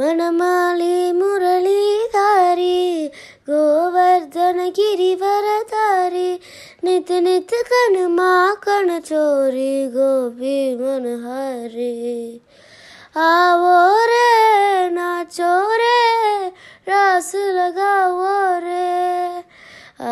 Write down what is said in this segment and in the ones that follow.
वनमाली मुरलीधारी गोवर्धन गिरिवरधारी नित नित कण मा कण चोरी गोपी मन हरे आवो रे नाचो रे रस लगाओ रे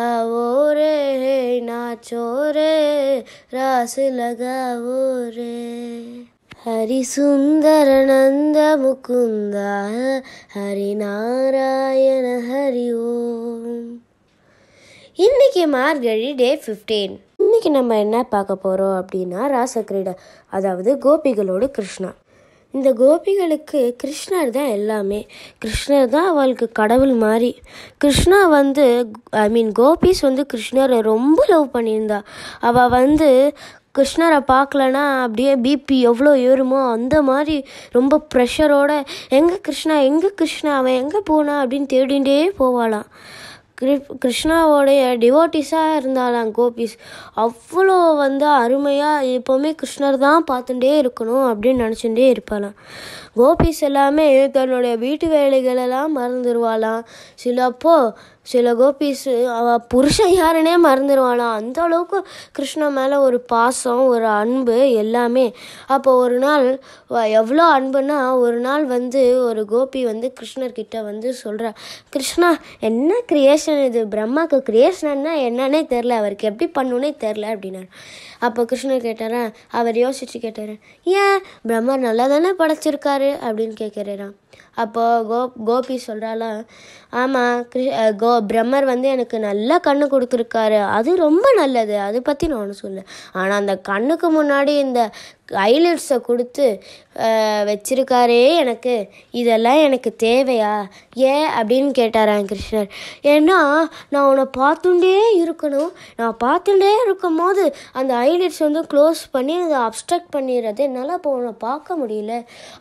आवो रे नाचो रे रस लगाओ रे ஹரி சுந்தர நந்த ஹரி நாராயண ஹரி ஓம் இன்னைக்கு மார்கழி டே ஃபிஃப்டீன் இன்னைக்கு நம்ம என்ன பார்க்க போகிறோம் அப்படின்னா ராசக்கிரீடை அதாவது கோபிகளோடு கிருஷ்ணா இந்த கோபிகளுக்கு கிருஷ்ணர் தான் எல்லாமே கிருஷ்ணர் தான் அவளுக்கு கடவுள் மாதிரி கிருஷ்ணா வந்து ஐ மீன் கோபிஸ் வந்து கிருஷ்ணரை ரொம்ப லவ் பண்ணியிருந்தா அவள் வந்து கிருஷ்ணரை பார்க்கலன்னா அப்படியே பிபி எவ்வளோ ஏறுமோ அந்த மாதிரி ரொம்ப ப்ரெஷரோட எங்கே கிருஷ்ணா எங்கே கிருஷ்ணா அவன் எங்கே போனா அப்படின்னு தேடிகிட்டே போவாளாம் கிருஷ்ணாவோடைய டிவோட்டிஸாக இருந்தாலாம் கோபிஸ் அவ்வளோ வந்து அருமையாக எப்போவுமே கிருஷ்ணர் தான் பார்த்துட்டே இருக்கணும் அப்படின்னு நினச்சிட்டே இருப்பாளாம் கோபிஸ் எல்லாமே தன்னுடைய வீட்டு வேலைகளெல்லாம் மறந்துடுவாளாம் சிலப்போ சில கோபிஸ் அவள் புருஷன் யாருன்னே மறந்துடுவாளாம் அந்த அளவுக்கு கிருஷ்ண மேலே ஒரு பாசம் ஒரு அன்பு எல்லாமே அப்போ ஒரு நாள் எவ்வளோ அன்புனா ஒரு நாள் வந்து ஒரு கோபி வந்து கிருஷ்ணர்கிட்ட வந்து சொல்கிறா கிருஷ்ணா என்ன கிரியேஷன் இது பிரம்மாவுக்கு கிரியேஷன்னா என்னன்னே தெரில அவருக்கு எப்படி பண்ணுனே தெரில அப்படின்னாரு அப்போ கிருஷ்ணர் கேட்டாரன் அவர் யோசிச்சு கேட்டார் ஏன் பிரம்மா நல்லா தானே படைச்சிருக்காரு அப்படின்னு கேட்குறான் அப்போது கோ கோபி சொல்கிறாலாம் ஆமாம் கிருஷ் கோ பிரம்மர் வந்து எனக்கு நல்லா கண்ணு கொடுத்துருக்காரு அது ரொம்ப நல்லது அதை பற்றி நான் ஒன்று சொல்ல ஆனால் அந்த கண்ணுக்கு முன்னாடி இந்த ஐலட்ஸை கொடுத்து வச்சிருக்காரே எனக்கு இதெல்லாம் எனக்கு தேவையா ஏன் அப்படின்னு கேட்டாரான் கிருஷ்ணர் ஏன்னா நான் உன்னை பார்த்துட்டே இருக்கணும் நான் பார்த்துட்டே இருக்கும் போது அந்த ஐலட்ஸ் வந்து க்ளோஸ் பண்ணி அதை அப்ஸ்ட்ரக்ட் பண்ணிடுறது என்னால் இப்போ உன்னை பார்க்க முடியல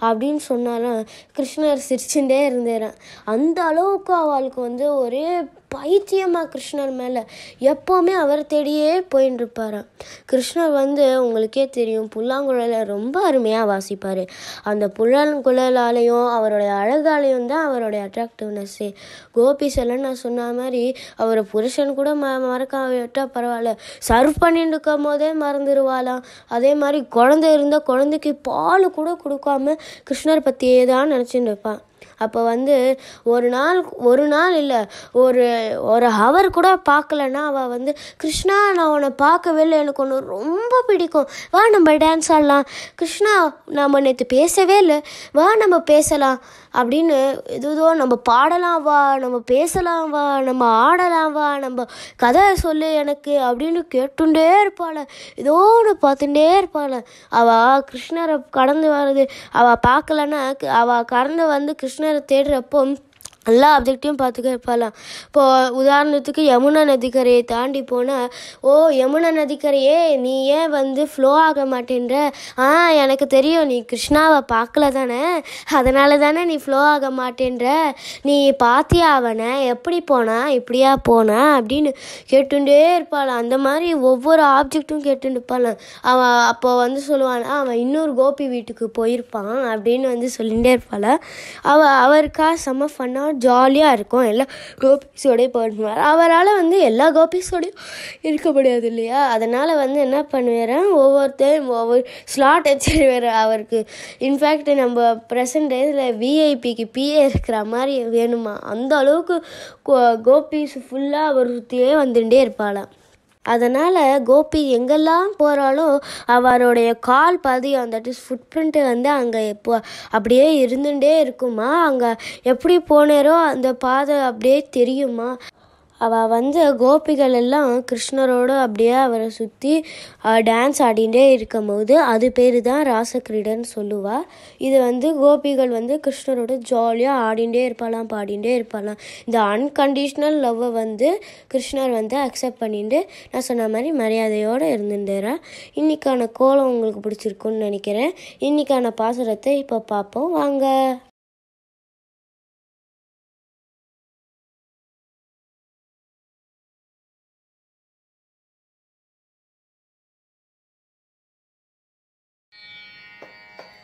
அப்படின்னு சொன்னாலும் கிருஷ்ணர் சிரிச்சுட்டே இருந்தாராம் அந்த அளவுக்கு அவளுக்கு வந்து ஒரே பைத்தியமாக கிருஷ்ணர் மேலே எப்போவுமே அவர் தேடியே போயின்னு கிருஷ்ணர் வந்து உங்களுக்கே தெரியும் புல்லாங்குழலை ரொம்ப அருமையாக வாசிப்பார் அந்த புல்லாங்குழலாலையும் அவருடைய அழகாலையும் தான் அவருடைய அட்ராக்டிவ்னஸ்ஸே கோபி செல்லன் நான் சொன்ன மாதிரி அவரை புருஷன் கூட ம மறக்க விட்டால் பரவாயில்ல சர்வ் பண்ணிட்டு இருக்கும் போதே மறந்துடுவாளாம் அதே மாதிரி குழந்தை இருந்தால் குழந்தைக்கு பால் கூட கொடுக்காம கிருஷ்ணர் பற்றியே தான் நினச்சிட்டு இருப்பான் அப்போ வந்து ஒரு நாள் ஒரு நாள் இல்லை ஒரு ஒரு ஹவர் கூட பார்க்கலன்னா அவள் வந்து கிருஷ்ணா நான் உன்னை பார்க்கவே இல்லை எனக்கு ஒன்று ரொம்ப பிடிக்கும் வா நம்ம டான்ஸ் ஆடலாம் கிருஷ்ணா நம்ம நேற்று பேசவே இல்லை வா நம்ம பேசலாம் அப்படின்னு எதுதோ நம்ம பாடலாம் வா நம்ம பேசலாம் வா நம்ம ஆடலாம் வா நம்ம கதை சொல்லு எனக்கு அப்படின்னு கேட்டுண்டே இருப்பாள் ஏதோ ஒன்று பார்த்துட்டே இருப்பாள் அவள் கிருஷ்ணரை கடந்து வர்றது அவள் பார்க்கலன்னா அவள் கடந்து வந்து கிருஷ்ணரை தேடுறப்போ எல்லா அப்ஜெக்டையும் பார்த்துக்க இருப்பாளாம் இப்போது உதாரணத்துக்கு யமுனா நதிக்கரையை தாண்டி போனால் ஓ யமுனா நதிக்கரையே நீ ஏன் வந்து ஃப்ளோ ஆக மாட்டேன்ற ஆ எனக்கு தெரியும் நீ கிருஷ்ணாவை பார்க்கல தானே அதனால தானே நீ ஃப்ளோ ஆக மாட்டேன்ற நீ பார்த்தியா அவனை எப்படி போனா இப்படியா போனா அப்படின்னு கேட்டுண்டே இருப்பாளாம் அந்த மாதிரி ஒவ்வொரு ஆப்ஜெக்ட்டும் கேட்டு இருப்பாளாம் அவன் அப்போ வந்து சொல்லுவானா அவன் இன்னொரு கோபி வீட்டுக்கு போயிருப்பான் அப்படின்னு வந்து சொல்லிகிட்டே இருப்பாள் அவள் அவருக்கா செம்ம ஃபன்னாக ஜாலியாக இருக்கும் எல்லா கோபிஸோடய போயிட்டு அவரால் வந்து எல்லா கோபிஸோடையும் இருக்க முடியாது இல்லையா அதனால் வந்து என்ன பண்ணுவேன் ஒவ்வொருத்தரும் ஒவ்வொரு ஸ்லாட் வச்சுருவார் அவருக்கு இன்ஃபேக்ட் நம்ம ப்ரெசன்ட் டேஸில் விஐபிக்கு பிஏ இருக்கிற மாதிரி வேணுமா அந்த அளவுக்கு கோபிஸ் ஃபுல்லாக அவர் சுற்றியே வந்துட்டே இருப்பாளாம் அதனால் கோபி எங்கெல்லாம் போகிறாலும் அவருடைய கால் பதியும் அந்த ஃபுட் பிரிண்ட்டு வந்து அங்கே இப்போ அப்படியே இருந்துகிட்டே இருக்குமா அங்கே எப்படி போனாரோ அந்த பாதை அப்படியே தெரியுமா அவள் வந்து கோபிகள் எல்லாம் கிருஷ்ணரோட அப்படியே அவரை சுற்றி டான்ஸ் ஆடிகிட்டே இருக்கும் போது அது பேர் தான் ராசக்கிரீடன்னு சொல்லுவாள் இது வந்து கோபிகள் வந்து கிருஷ்ணரோட ஜாலியாக ஆடிகிட்டே இருப்பாளாம் பாடிகிட்டே இருப்பாளாம் இந்த அன்கண்டிஷ்னல் லவ்வை வந்து கிருஷ்ணர் வந்து அக்செப்ட் பண்ணிட்டு நான் சொன்ன மாதிரி மரியாதையோடு இருந்துட்டுறேன் இன்றைக்கான கோலம் உங்களுக்கு பிடிச்சிருக்குன்னு நினைக்கிறேன் இன்றைக்கான பாசுரத்தை இப்போ பார்ப்போம் வாங்க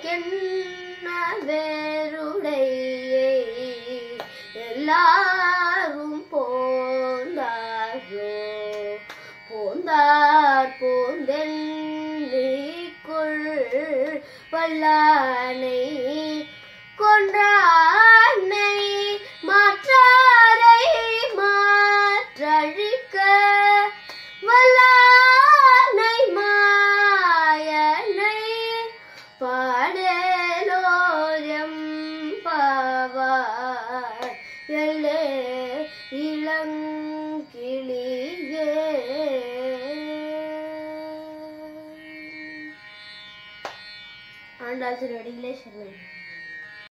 எனக்கென்ன வேருடை எல்லாரும் போந்தாரோ போந்தார் போந்தெல்லிக்குள் வல்லானை கொன்றானை மாற்றாரை மாற்றழிக்க आज रेड इंग्लिश